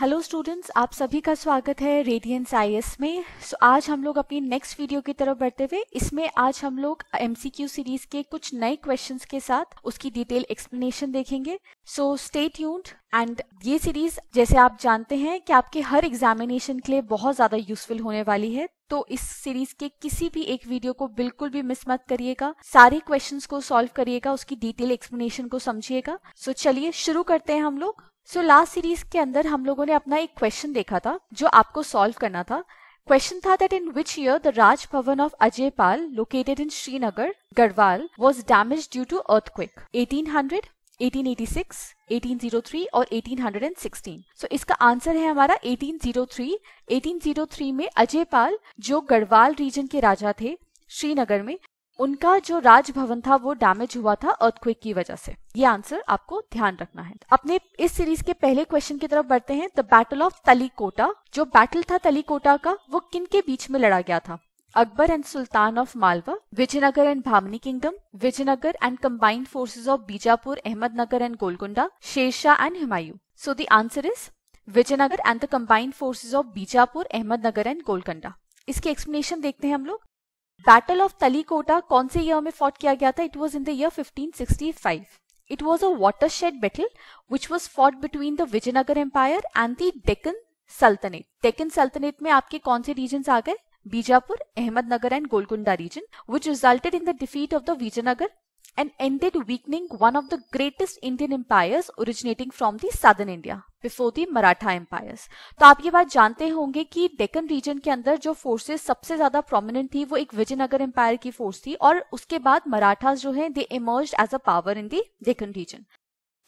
Hello students आप सभी का स्वागत है रेडियंस आईएस में सो so, आज हम लोग अपनी नेक्स्ट वीडियो की तरफ बढ़ते हुए इसमें आज हम लोग एमसीक्यू सीरीज के कुछ नए क्वेश्चंस के साथ उसकी डिटेल एक्सप्लेनेशन देखेंगे सो स्टे ट्यून्ड एंड ये सीरीज जैसे आप जानते हैं कि आपके हर एग्जामिनेशन के लिए बहुत ज्यादा यूजफुल होने वाली है तो इस सीरीज के किसी भी एक वीडियो को बिल्कुल भी मिस मत करिएगा सारे क्वेश्चंस को सॉल्व करिएगा उसकी डिटेल एक्सप्लेनेशन को समझिएगा सो so, चलिए शुरू करते हैं हम लोग सो लास्ट सीरीज के अंदर हम लोगों ने अपना एक क्वेश्चन देखा था जो आपको सॉल्व करना था क्वेश्चन था that in which year the Raj Bhavan of Ajay Pal located in Srinagar Garhwal was damage due to earthquake eighteen 1886, 1803 और 1816। सो so, इसका आंसर है हमारा 1803। 1803 में अजय पाल जो गढ़वाल रीजन के राजा थे श्रीनगर में उनका जो राजभवन था वो डैमेज हुआ था अर्थक्वेक की वजह से ये आंसर आपको ध्यान रखना है अपने इस सीरीज के पहले क्वेश्चन की तरफ बढ़ते हैं द बैटल ऑफ तलीकोटा जो बैटल था तलीकोटा का वो किन के बीच में लड़ा गया था Akbar and sultan of Malwa Vijayanagar and Bahmani kingdom Vijayanagar and combined forces of Bijapur Ahmednagar and Golconda Sher Shah and Humayun so the answer is Vijayanagar and the combined forces of Bijapur Ahmednagar and Golconda इसकी एक्सप्लेनेशन देखते हैं हम लोग बैटल ऑफ तलीकोटा कौन से ईयर में फॉट किया गया था it was in the year 1565. It was a watershed battle which was fought between the Vijayanagar Empire and the Deccan Sultanate. Deccan Sultanate में आपके कौन से regions आ गए? Bijapur, Ahmednagar and Golconda region, which resulted in the defeat of the Vijayanagar and ended weakening one of the greatest Indian empires originating from the southern India before the Maratha empires. तो आप ये बात जानते होंगे कि Deccan reason के अंदर जो फोर्सेस सबसे ज्यादा प्रोमिनेंट थी वो एक विजयनगर एम्पायर की फोर्स थी और उसके बाद मराठा जो है they emerge as a power in the Deccan region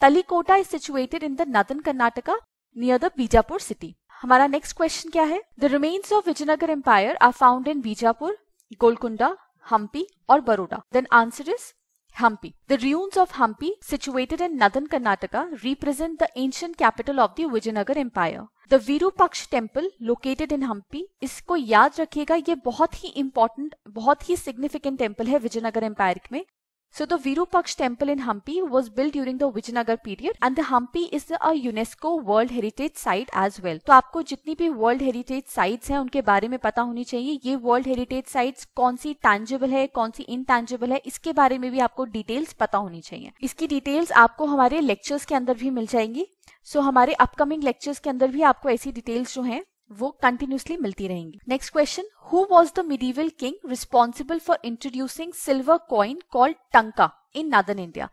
Talikota is situated in the northern Karnataka near the Bijapur city हमारा नेक्स्ट क्वेश्चन क्या है the remains of Vijayanagar empire are found in Bijapur Golconda Hampi और Baroda then answer is Hampi. The ruins of Hampi, situated in northern Karnataka, represent the ancient capital of the Vijayanagar Empire. The Virupaksha temple located in Hampi इसको याद रखिएगा ये बहुत ही important, बहुत ही significant temple है Vijayanagar Empire में So the Virupaksha temple in Hampi was built during the Vijayanagar period and the Hampi is a UNESCO World Heritage Site as well. तो आपको जितनी भी World Heritage Sites हैं उनके बारे में पता होनी चाहिए ये World Heritage Sites कौन सी tangible है कौन सी intangible है इसके बारे में भी आपको details पता होनी चाहिए इसकी details आपको हमारे lectures के अंदर भी मिल जाएंगी so, हमारे upcoming lectures के अंदर भी आपको ऐसी details जो हैं वो कंटिन्यूसली मिलती रहेंगी next question who was the medieval king responsible for introducing silver coin called tanka in northern India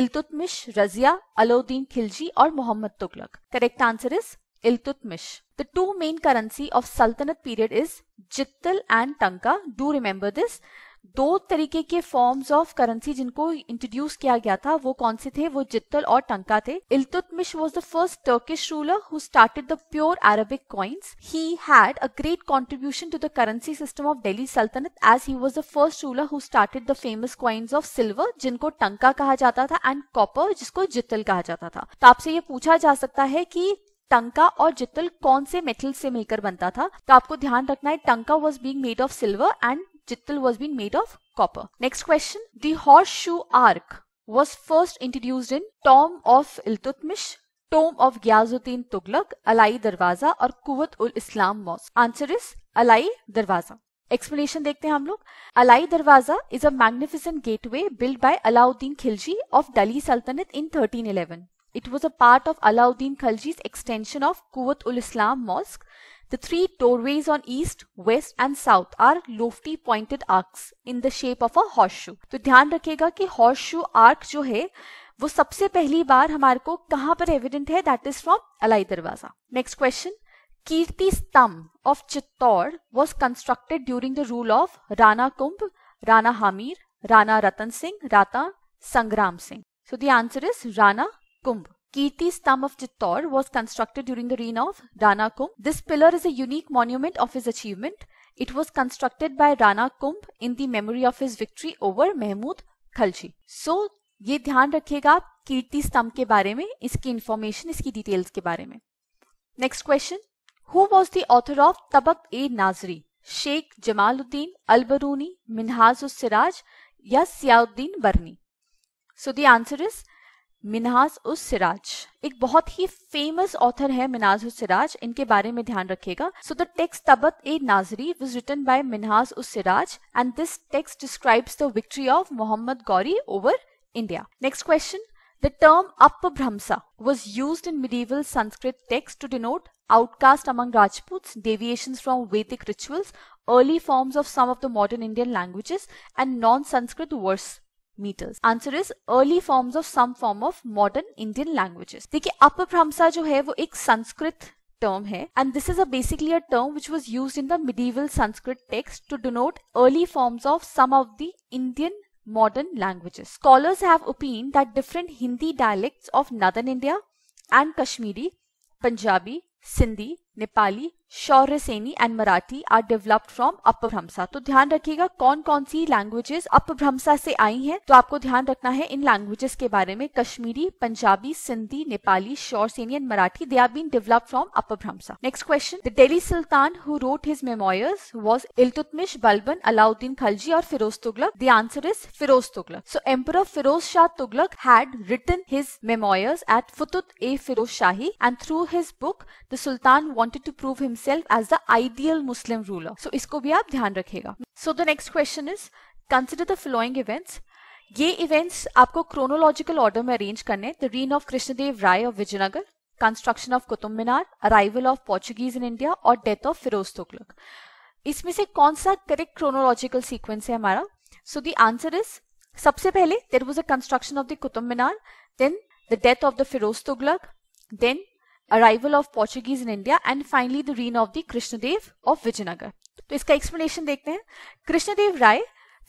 Iltutmish Razia Alauddin Khilji और Mohammad Tughlaq correct answer is Iltutmish the two main currency of sultanate period is Jittal and tanka do remember this दो तरीके के forms of currency जिनको introduce किया गया था वो कौन से थे वो जित्तल और टंका थे Iltutmish was the first Turkish ruler who started the pure Arabic coins he had a great contribution to the currency system of Delhi sultanate as he was the first ruler who started the famous coins of silver जिनको टंका कहा जाता था and copper जिसको जितल कहा जाता था तो आपसे ये पूछा जा सकता है की टंका और जितल कौन से मेटल से मिलकर बनता था तो आपको ध्यान रखना है tanka was being made of silver and Jittal was being made of copper. Next question. The horseshoe arc was first introduced in Tomb of Iltutmish, Tomb of Gyazuddin Tughlaq, Alai Darwaza or कुवत ul Islam Mosque. Answer is Alai Darwaza. Explanation देखते हैं हम लोग Alai Darwaza is a magnificent gateway build by Alauddin Khilji of Delhi sultanate in 1311 It was a part of Alauddin Khilji's extension of Kuwat ul Islam Mosque The three doorways on east, west and south are lofty pointed arcs in the shape of a horseshoe. तो ध्यान रखेगा कि horseshoe arc जो है वो सबसे पहली बार हमारे को कहां पर evident है that is from अलाई दरवाजा Next question. Kirti Stambh of Chittor was constructed during the rule of Rana Kumbh Rana Hamir Rana Ratan Singh Rana Sangram Singh so the answer is Rana Kumbh Kirti Stam of Chittor was constructed during the reign of Rana Kumbh. This pillar is a unique monument of his achievement. It was constructed by Rana Kumbh in the memory of his victory over Mahmud Khalji. So, ये ध्यान रखिएगा आप कीर्ति स्तंभ के बारे में इसकी information इसकी डिटेल्स के बारे में next question who was the author of Tabaqat e Nasiri Sheikh Jamaluddin Alberuni Minhaj us Siraj या Ziauddin Barani so the answer is Minhaj us Siraj एक बहुत ही फेमस ऑथर है मिनाज उस सिराज इनके बारे में ध्यान रखेगा so the text Tabaqat e Nasiri was written by Minhaj us Siraj and this text describes the victory of Mohammad Ghori over India next question the term Apabhramsha was use in medieval Sanskrit texts to denote outcast among Rajput deviation from Vedic rituals early forms of some of the modern indian languages and non sanskrit verse meters answer is early forms of some form of modern indian languages देखिए अपर भ्रमसा जो है वो एक Sanskrit term hai and this is a basically a term which was used in the medieval sanskrit text to denote early forms of some of the indian modern languages scholars have opined that different hindi dialects of northern india and kashmiri punjabi sindhi Nepali Shauraseni and Marathi are developed from अपर तो ध्यान रखिएगा कौन कौन सी languages अपर से आई हैं तो आपको ध्यान रखना है इन लैंग्वेजेस के बारे में Kashmiri Punjabi Sindhi Nepali Shauraseni and Marathi they are been developed from अपर next question the Delhi sultan who wrote his memoirs was Iltutmish Balban Alauddin Khalji और Firoz Tughlaq the answer is Firoz Tughlaq so emperor Firoz Shah Tughlaq had written his memoirs at Futuhat e Firoz Shahi and through his book the sultan wanted to prove himself as the ideal Muslim ruler. So इसको भी आप ध्यान रखेगा So the next question is consider the following events. ये events आपको chronological order में arrange करने the reign of Krishnadeva Raya of Vijayanagar construction of Qutub Minar arrival of Portuguese in India और डेथ ऑफ फिरोज तुगलक इसमें से कौन सा करेक्ट क्रोनोलॉजिकल सीक्वेंस है हमारा सो द आंसर इज सबसे पहले there was a construction of the Qutub Minar then the death of the Firoz Tughlaq then arrival of Portuguese in India and finally the reign of the Krishnadev of Vijayanagar. तो इसका explanation देखते हैं Krishnadev Rai,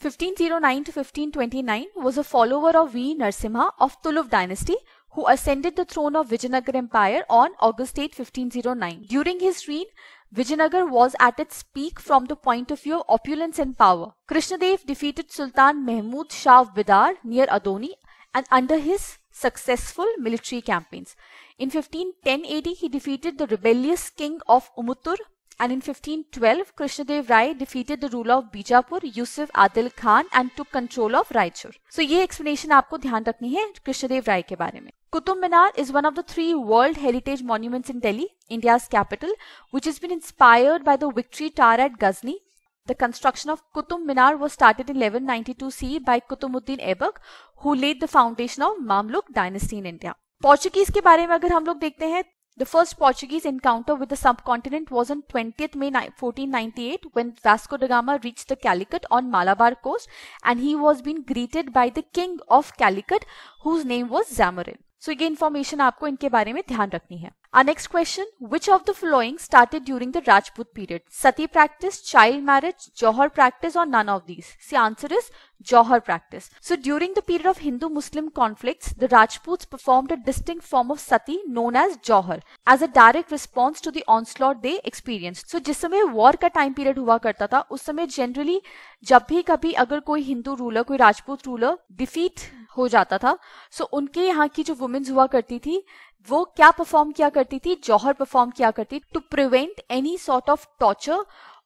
1509 to 1529 was a follower of V. Narsimha of Tuluv dynasty who ascended the throne of Vijayanagar Empire on August 8, 1509. During his reign, Vijayanagar was at its peak from the point of view of opulence and power. Krishnadev defeated Sultan Mahmud Shah of Bidar near Adoni and under his successful military campaigns. In 1510 AD, he defeated the rebellious king of Umuttur and in 1512, Krishnadev Rai defeated the ruler of Bijapur, Yusuf Adil Khan and took control of Raichur. So this explanation आपको ध्यान रखनी है Krishnadeva Rai. Ke बारे mein. Qutub Minar is one of the three World Heritage Monuments in Delhi, India's capital, which has been inspired by the victory tower at Ghazni. The construction of Qutub Minar was started in 1192 CE by Qutumuddin Ebak, who laid the foundation of Mamluk dynasty in India. Portuguese के बारे में अगर हम लोग देखते हैं the first Portuguese encounter with subcontinent was on twenty May fourteen ninety eight when Vasco da Gama reach the Calicut on Malabar coast and he was been greeted by the king of Calicut whose name was Zamorin so ये information आपको इनके बारे में ध्यान रखनी है Our next question, which of the following started during the Rajput period? Sati practice, child marriage, Johar practice or none of these? The answer is Johar practice. So during the period of Hindu-Muslim conflicts, the Rajputs performed a distinct form of sati known as Johar as a direct response to the onslaught they experienced. So जिस समय war का time period हुआ करता generally, उस समय generally जब भी कभी अगर ruler, हिंदू रूलर कोई so उनके यहाँ की जो वुमेन्स वो क्या परफॉर्म किया करती थी to prevent any sort of torture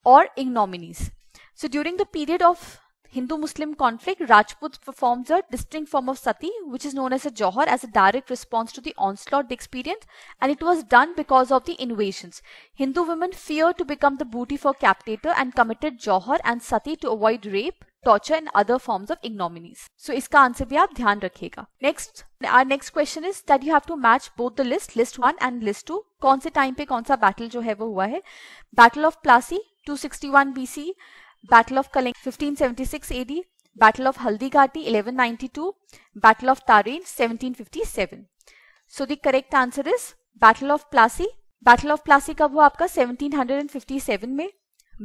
or ignominies. So during the period of Hindu-Muslim conflict, Rajput performed a distinct form of sati, which is known as a johar, as a direct response to the onslaught the experience, and it was done because of the invasions. Hindu women feared to become the booty for captator and committed johar and sati to avoid rape, torture and other forms of ignominies. So इसका answer भी आप ध्यान रखिएगा next are next question is that you have to match both the list list one and list two कौन से time पे कौन सा बैटल जो है वो हुआ है battle of Plassey 261 BC battle of Kalinga 1576 AD battle of Haldighati 1192 battle of Tarain 1757 so the correct answer is battle of Plassey battle of Plassey कब हुआ आपका 1757 में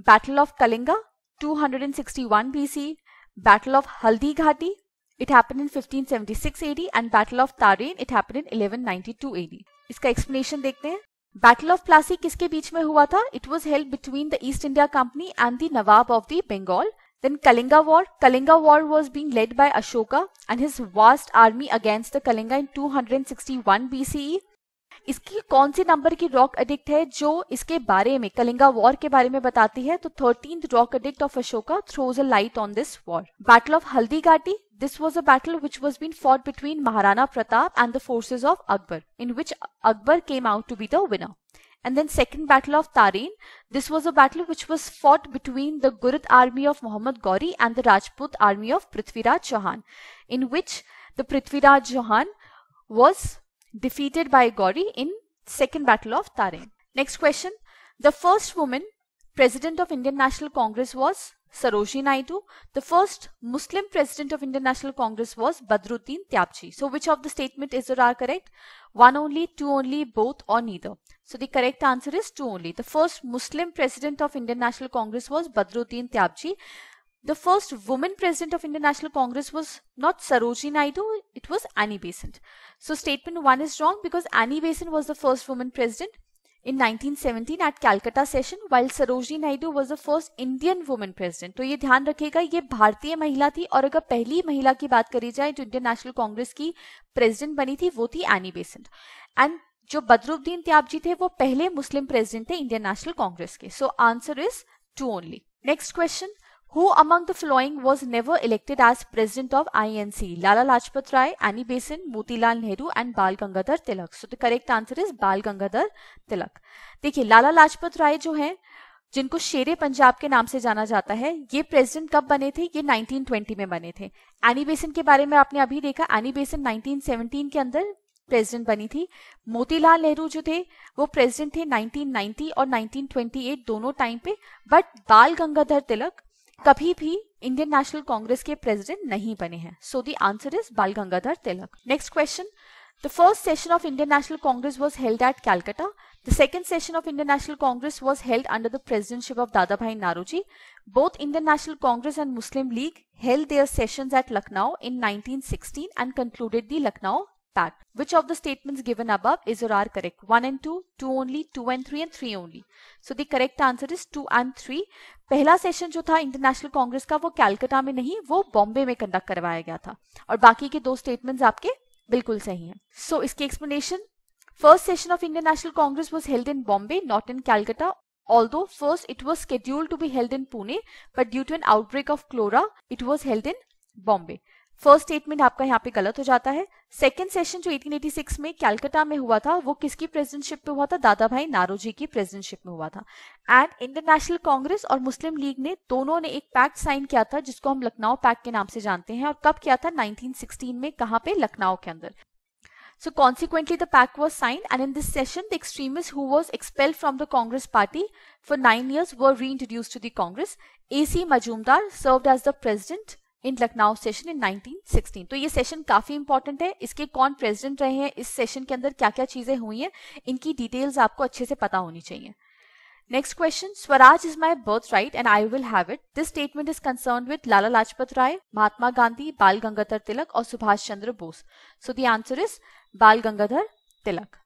battle of Kalinga 261 BC, Battle of Haldi Ghati, it happened in 1576 AD and Battle of Tarin, it happened in 1192 AD. इसका explanation देखते हैं battle of Plassey किसके बीच में हुआ था it was held between the east India company and the nawab of the Bengal Then Kalinga War. Kalinga War was being led by Ashoka and his vast army against the Kalinga in 261 BCE. इसकी कौन सी number की rock edict है जो इसके बारे में Kalinga war के बारे में बताती है तो thirteen rock edict of Ashoka throws a light on this war battle of Haldi Ghati this was a battle which was been fought between Maharana Pratap and the forces of Akbar in which Akbar came out to be the winner And then second battle of Tarin. This was a battle which was fought between the Gurid army of Muhammad Gauri and the Rajput army of Prithviraj Chauhan, in which the Prithviraj Chauhan was defeated by Gauri in second battle of Tarim. Next question. The first woman president of Indian National Congress was Sarojini Naidu. The first Muslim president of Indian National Congress was Badruddin Tyabji. So which of the statement is or are correct? One only, two only, both or neither. So the correct answer is two only. The first Muslim president of Indian National Congress was Badruddin Tyabji. The first woman president of Indian National Congress was not Saroji Naidu, it was Annie Besant. So statement 1 is wrong because Annie Besant was the first woman president in 1917 at Calcutta session while Saroji Naidu was the first Indian woman president. तो ये ध्यान रखेगा ये भारतीय Mahila thi, aur agar pehli Mahila ki baat kari जाए jo Indian National Congress ki president bani thi, wo thi Annie Besant. And jo Badruddin त्याब जी थे वो पहले मुस्लिम प्रेसिडेंट थे इंडियन नेशनल कांग्रेस के so answer is two only next question Who among the following was never elected as president of INC? Lala Lajpat Rai, Annie Besant, Motilal Nehru and Bal Gangadhar Tilak. So the correct answer is Bal Gangadhar Tilak. देखिए Lala Lajpat Rai जो है जिनको शेरे पंजाब के नाम से जाना जाता है ये प्रेसिडेंट कब बने थे ये 1920 में बने थे एनी बेसन के बारे में आपने अभी देखा एनी बेसन 1917 के अंदर प्रेसिडेंट बनी थी मोतीलाल नेहरू जो थे वो प्रेसिडेंट थे 1990 और 1928 दोनों टाइम पे बट बाल गंगाधर तिलक कभी भी इंडियन नेशनल कांग्रेस के प्रेसिडेंट नहीं बने हैं सो the answer is Bal Gangadhar Tilak next question the first session of Indian National Congress was held at Calcutta the second session of Indian National Congress was held under the presidentship of Dadabhai Naoroji both Indian National Congress and Muslim League held their session at Lucknow in nineteen sixteen and concluded the Lucknow fact. Which of the statements given above is or are correct? 1 and 2, 2 only, 2 and 3 and 3 only. So the correct answer is 2 and 3. पहला session जो था international Congress का वो Calcutta में नहीं वो बॉम्बे में conduct करवाया गया था और बाकी के दो स्टेटमेंट आपके बिल्कुल सही हैं सो so, इसकी explanation first session of international Congress was held in Bombay not in Calcutta although first it was scheduled to be held in Pune but due to an outbreak of cholera it was held in Bombay first statement आपका यहाँ पे गलत हो जाता है second session जो 1886 में कैलकाटा में हुआ था वो किसकी प्रेसिडेंटशिप में हुआ था दादा भाई नारोजी की प्रेसिडेंटशिप में हुआ था एंड इंटरनेशनल कांग्रेस और मुस्लिम लीग ने दोनों ने एक पैक्ट साइन किया था जिसको हम लखनऊ पैक्ट के नाम से जानते हैं और कब किया था 1916 में कहाँ पे लखनऊ के अंदर So consequently, the pact was signed, and in this session, the extremists who was expelled from the Congress party for nine years were reintroduced to the Congress. A.C. Majumdar served as the president in Lucknow session in 1916 तो ये session काफी important है इसके कौन president रहे हैं इस session के अंदर क्या क्या चीजें हुई हैं इनकी डिटेल्स आपको अच्छे से पता होनी चाहिए next question Swaraj is my birthright and I will have it this statement is concern with Lala Lajpat Rai Mahatma Gandhi Bal Gangadhar Tilak और Subhash Chandra Bose so the answer is Bal Gangadhar Tilak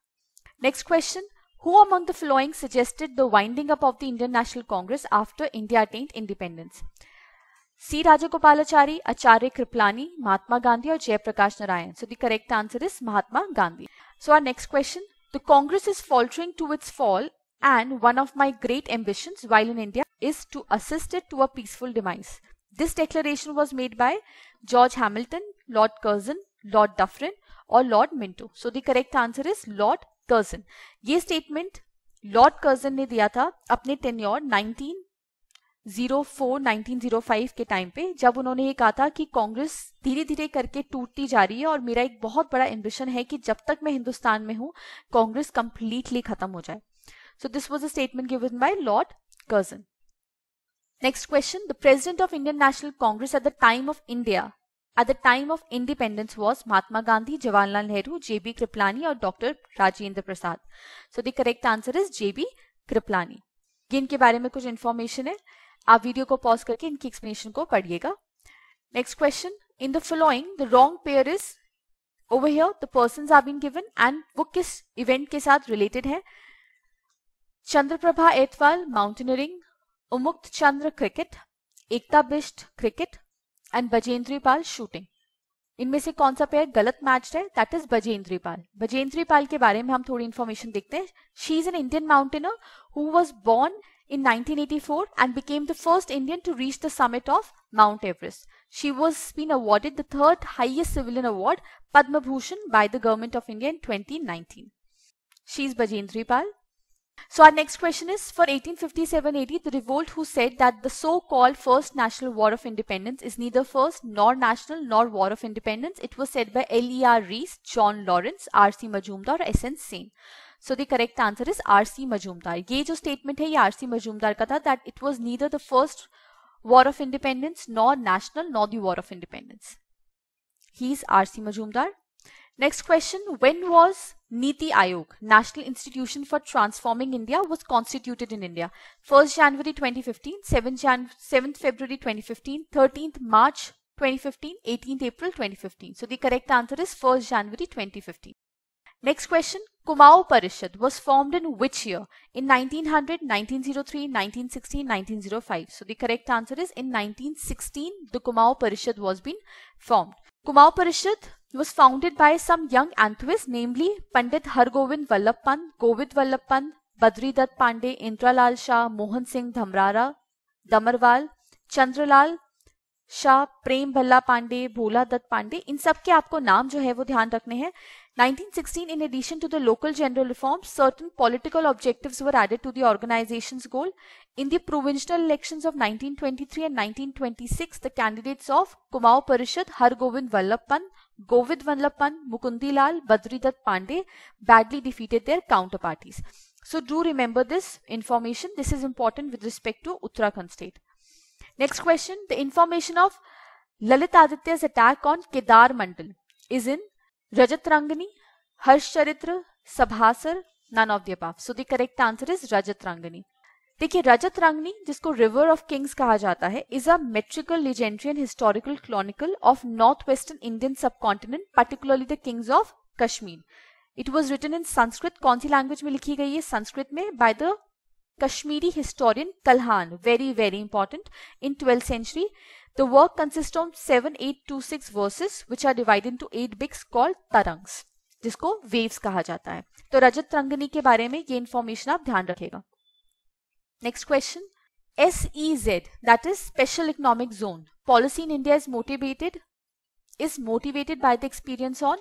next question Who among the following suggested the winding up of the Indian National Congress after India attained independence? C Rajagopalachari Acharya Kripalani Mahatma Gandhi और Jayaprakash Narayan so the correct answer is Mahatma Gandhi so our next question the Congress is faltering to its fall and one of my great ambition while in India is to assisted to a peaceful demise this declaration was made by George Hamilton Lord Curzon Lord Dufferin और Lord Minto so the correct answer is Lord Curzon ये statement Lord Curzon ने दिया था अपने tenure zero four nineteen zero five के time पे जब उन्होंने ये कहा था कि कांग्रेस धीरे धीरे करके टूटती जा रही है और मेरा एक बहुत बड़ा एम्बिशन है कि जब तक मैं हिंदुस्तान में हूँ कांग्रेस कंप्लीटली खत्म हो जाए so this was a statement given by Lord Curzon next question the president of Indian National Congress at the time of India at the time of independence was Mahatma Gandhi, Jawaharlal Nehru, J B Kriplani or Dr. Rajendra Prasad. So the correct answer is J B Kriplani. ये इनके बारे में कुछ information है आप video को pause करके इनकी एक्सप्लेनेशन को पढ़िएगा next question in the following the wrong pair is over here the person are been given and वो किस इवेंट के साथ रिलेटेड है Chandraprabha Aitwal mountaineering Unmukt Chandra cricket Ekta Bisht cricket and Bachendri Pal shooting इनमें से कौन सा पेयर गलत मैच है दैट इज बजेंद्री पाल बजेंद्री पाल के बारे में हम थोड़ी इन्फॉर्मेशन देखते हैं she is an Indian mountaineer who was born in 1984 and became the first Indian to reach the summit of Mount Everest. She was been awarded the third highest civilian award Padma Bhushan by the Government of India in 2019. She is Bajendri Pal. So our next question is for 1857-80 the revolt who said that the so-called first national war of independence is neither first nor national nor war of independence it was said by L.E.R. Rees, John Lawrence, R.C. Majumdar, S.N. Sen. So the correct answer is R.C. Majumdar. ये जो statement है ये R.C. Majumdar का था that it was neither the first war of independence nor national nor the war of independence. He is R.C. Majumdar. Next question, when was Niti Aayog, National Institution for Transforming India was constituted in India? 1st January 2015, 7th, 7th February 2015, 13th March 2015, 18th April 2015. So the correct answer is 1st January 2015. Next question, Kumau Parishad was formed in which year? In 1900, 1903, 1916, 1905. So the correct answer is in 1916, the Kumau Parishad was been formed. Kumau Parishad was founded by some young Antuists, namely Pandit Har Hargovind Vallabhan, Govind Vallabhan, Badri Dutt Pandey, Indralal Shah, Mohan Singh Dhamrara, Damarwal, Chandralal Shah प्रेम भल्ला पांडे भोला दत्त पांडे इन सब के आपको नाम जो है वो ध्यान रखने हैं 1916, in addition to the local general reforms, certain political objectives were added to the organization's goal. In the provincial elections of 1923 and 1926, the candidates of Kumau Parishad, Har Govind Vallabhan, Govind Vallabhan, Mukundilal, Badridat Pandey badly defeated their counterparties. So do remember this information. This is important with respect to Uttarakhand state. Next question, the information of Lalit Aditya's attack on Kedar Mandal is in Rajat Rajatarangini Harshacharita सभासर none of the so So the correct answer is Rajat देखिए रजत रंगनी जिसको river of Kings कहा जाता है is a metrical legendary historical chronicle of north western Indian subcontinent particularly the kings of Kashmir it was written in Sanskrit कौन सी language में लिखी गई है संस्कृत में by the Kashmiri historian Kalhana very very important in twelfth century The work consists of 7826 verses which are divided into 8 bits called tarangs जिसको waves कहा जाता है तो रजत रंगनी के बारे में ये इंफॉर्मेशन आप ध्यान रखेगा Next question. SEZ that is special economic zone policy in India is motivated is motivated by the experience on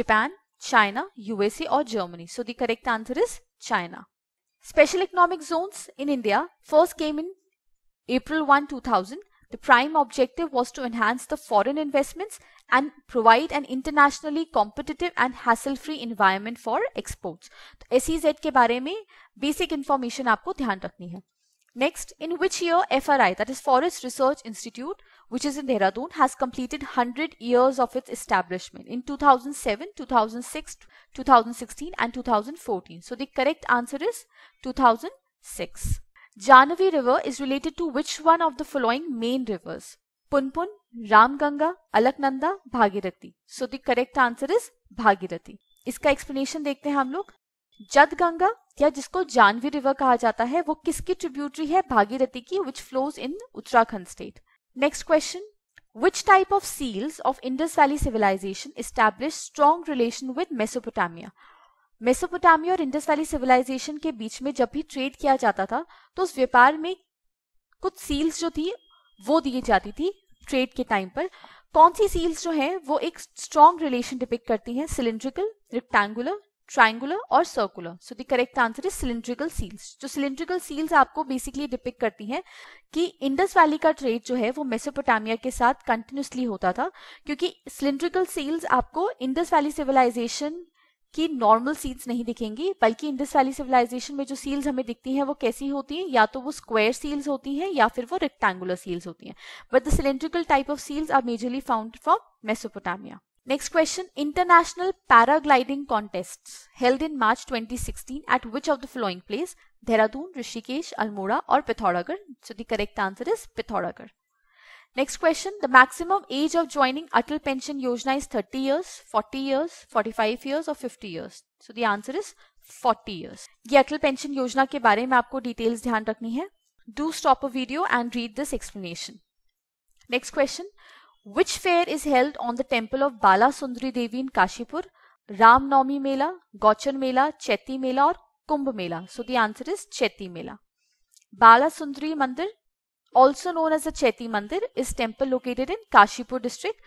Japan, China, USA or Germany. So the correct answer is China. Special economic zones in India first came in April 1, 2000 The prime objective was to enhance the foreign investments and provide an internationally competitive and hassle-free environment for exports. तो SEZ के बारे में basic information आपको ध्यान रखनी है Next, in which year FRI, that is Forest Research Institute, which is in Dehradun, has completed 100 years of its establishment in 2007, 2006, 2016 and 2014. So the correct answer is 2006. Jahnavi River is related to which one of the following main rivers? Punpun, Ramganga, Alaknanda, Bhagirathi. So the correct answer is Bhagirathi. इसका explanation देखते हैं हम लोग जद गंगा या जिसको Janvi river कहा जाता है वो किसकी ट्रिब्यूटरी है भागीरथी की which flows in Uttarakhand state next question Which type of seals of Indus Valley civilization established strong relation with Mesopotamia? Mesopotamia और इंडस वैली सिविलाइजेशन के बीच में जब भी ट्रेड किया जाता था तो उस व्यापार में कुछ सील्स जो थी वो दी जाती थी ट्रेड के टाइम पर कौन सी सील्स जो हैं वो एक स्ट्रॉन्ग रिलेशन डिपिक्ट करती हैं सिलेंड्रिकल रिक्टेंगुलर ट्राइंगुलर और circular so the correct answer is cylindrical seals जो सिलेंड्रिकल सील्स आपको बेसिकली डिपिक्ट करती हैं कि इंडस वैली का ट्रेड जो है वो मेसोपोटामिया के साथ कंटिन्यूसली होता था क्योंकि सिलेंड्रिकल सील्स आपको इंडस वैली सिविलाइजेशन कि नॉर्मल सीड्स नहीं दिखेंगी बल्कि इंडस वैली सिविलाइजेशन में जो सील्स हमें दिखती हैं वो कैसी होती हैं या तो वो स्क्वायर सील्स होती हैं या फिर वो रेक्टेंगुलर सील्स होती हैं but the cylindrical type of seals are majorly found from Mesopotamia next question international paragliding contest held in March twenty sixteen at which of the following place Dehradun Rishikesh Almora और Pithoragarh so the correct answer is Pithoragarh Next question, the maximum age of joining Atal Pension Yojana is 30 years, 40 years, 45 years or 50 years. So the answer is 40 years. ये Atal Pension Yojana के बारे में आपको details ध्यान रखनी है Do stop a video and read this explanation. Next question. Which fair is held on the temple of Bala Sundari Devi in Kashipur? Ram Navami Mela, Gauchan Mela, Cheti Mela or Kumbh Mela. So the answer is Cheti Mela. Bala Sundari Mandir also known as the Chaiti Mandir, is temple located in Kashipur district.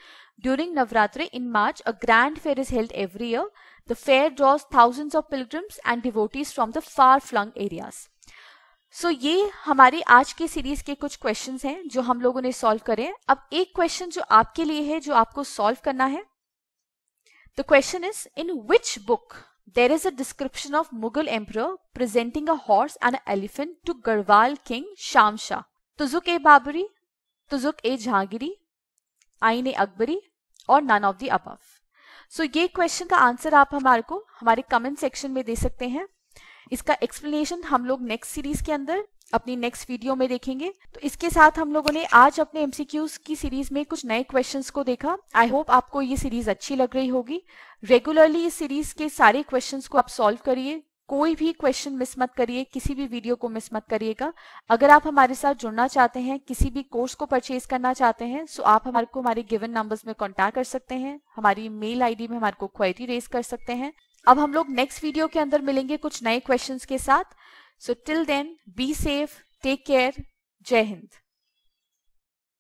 During Navratri in March, a grand fair is held every year. The fair draws thousands of pilgrims and devotees from the far-flung areas. So so, ये हमारी आज की series के कुछ questions हैं जो हम लोगों ने सॉल्व करे अब एक क्वेश्चन जो आपके लिए है जो आपको सॉल्व करना है the question is in which book there is a description of Mughal Mughal presenting a horse and a elephant to Garhwal king king Shah Tuzuk e Baburi Tuzuk e Jahangiri Ain e Akbari और none of the above so ये क्वेश्चन का आंसर आप हमारे को हमारे कमेंट सेक्शन में दे सकते हैं इसका एक्सप्लेनेशन हम लोग नेक्स्ट सीरीज के अंदर अपनी नेक्स्ट वीडियो में देखेंगे तो इसके साथ हम लोगों ने आज अपने एमसीक्यूज की सीरीज में कुछ नए क्वेश्चंस को देखा आई होप आपको ये सीरीज अच्छी लग रही होगी रेगुलरली इस सीरीज के सारे क्वेश्चंस को आप सॉल्व करिए कोई भी क्वेश्चन मिस मत करिए किसी भी वीडियो को मिस मत करिएगा अगर आप हमारे साथ जुड़ना चाहते हैं किसी भी कोर्स को परचेज करना चाहते हैं सो आप हमारे को हमारे गिवन नंबर्स में कॉन्टैक्ट कर सकते हैं हमारी मेल आईडी में हमारे को क्वेरी रेज कर सकते हैं अब हम लोग नेक्स्ट वीडियो के अंदर मिलेंगे कुछ नए क्वेश्चन के साथ so till then be safe take care जय हिंद